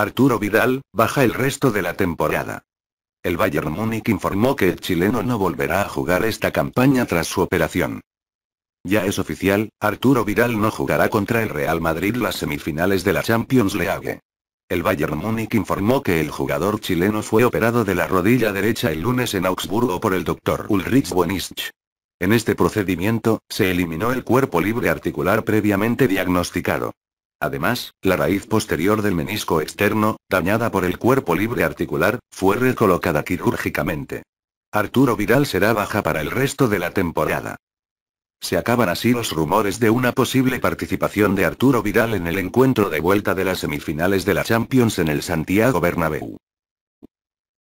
Arturo Vidal, baja el resto de la temporada. El Bayern Múnich informó que el chileno no volverá a jugar esta campaña tras su operación. Ya es oficial, Arturo Vidal no jugará contra el Real Madrid las semifinales de la Champions League. El Bayern Múnich informó que el jugador chileno fue operado de la rodilla derecha el lunes en Augsburgo por el doctor Ulrich Wenisch. En este procedimiento, se eliminó el cuerpo libre articular previamente diagnosticado. Además, la raíz posterior del menisco externo, dañada por el cuerpo libre articular, fue recolocada quirúrgicamente. Arturo Vidal será baja para el resto de la temporada. Se acaban así los rumores de una posible participación de Arturo Vidal en el encuentro de vuelta de las semifinales de la Champions en el Santiago Bernabéu.